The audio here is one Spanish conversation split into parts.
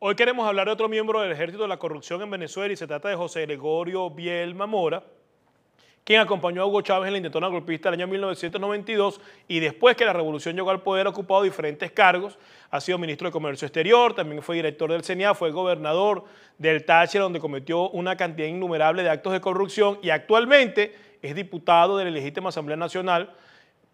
Hoy queremos hablar de otro miembro del ejército de la corrupción en Venezuela y se trata de José Gregorio Biel Mamora, quien acompañó a Hugo Chávez en la intentona golpista del año 1992 y después que la revolución llegó al poder ha ocupado diferentes cargos. Ha sido ministro de Comercio Exterior, también fue director del CENIA, fue gobernador del Táchira, donde cometió una cantidad innumerable de actos de corrupción y actualmente es diputado de la legítima Asamblea Nacional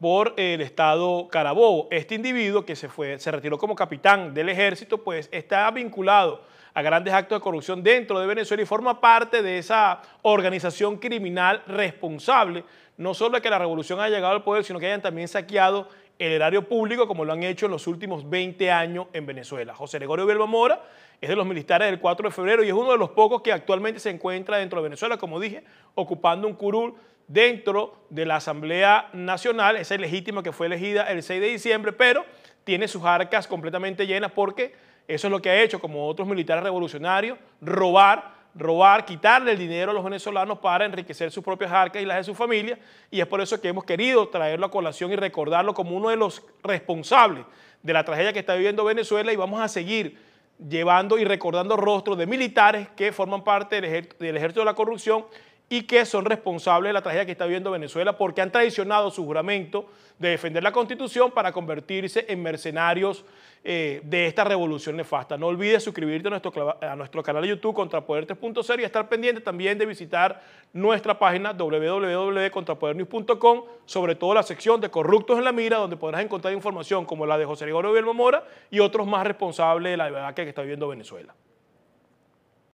por el estado Carabobo. Este individuo que se, fue, se retiró como capitán del ejército, pues está vinculado a grandes actos de corrupción dentro de Venezuela y forma parte de esa organización criminal responsable, no solo de que la revolución haya llegado al poder, sino que hayan también saqueado el erario público como lo han hecho en los últimos 20 años en Venezuela. José Gregorio Belba Mora es de los militares del 4 de febrero y es uno de los pocos que actualmente se encuentra dentro de Venezuela, como dije, ocupando un curul dentro de la Asamblea Nacional, esa es legítima que fue elegida el 6 de diciembre, pero tiene sus arcas completamente llenas porque eso es lo que ha hecho, como otros militares revolucionarios, robar, robar, quitarle el dinero a los venezolanos para enriquecer sus propias arcas y las de su familia, y es por eso que hemos querido traerlo a colación y recordarlo como uno de los responsables de la tragedia que está viviendo Venezuela y vamos a seguir llevando y recordando rostros de militares que forman parte del, ejército de la corrupción y que son responsables de la tragedia que está viviendo Venezuela porque han traicionado su juramento de defender la Constitución para convertirse en mercenarios eh, de esta revolución nefasta. No olvides suscribirte a nuestro, nuestro canal de YouTube Contrapoder y estar pendiente también de visitar nuestra página www.contrapodernews.com, sobre todo la sección de Corruptos en la Mira, donde podrás encontrar información como la de José Gregorio Vilma Mora y otros más responsables de la verdad que está viviendo Venezuela.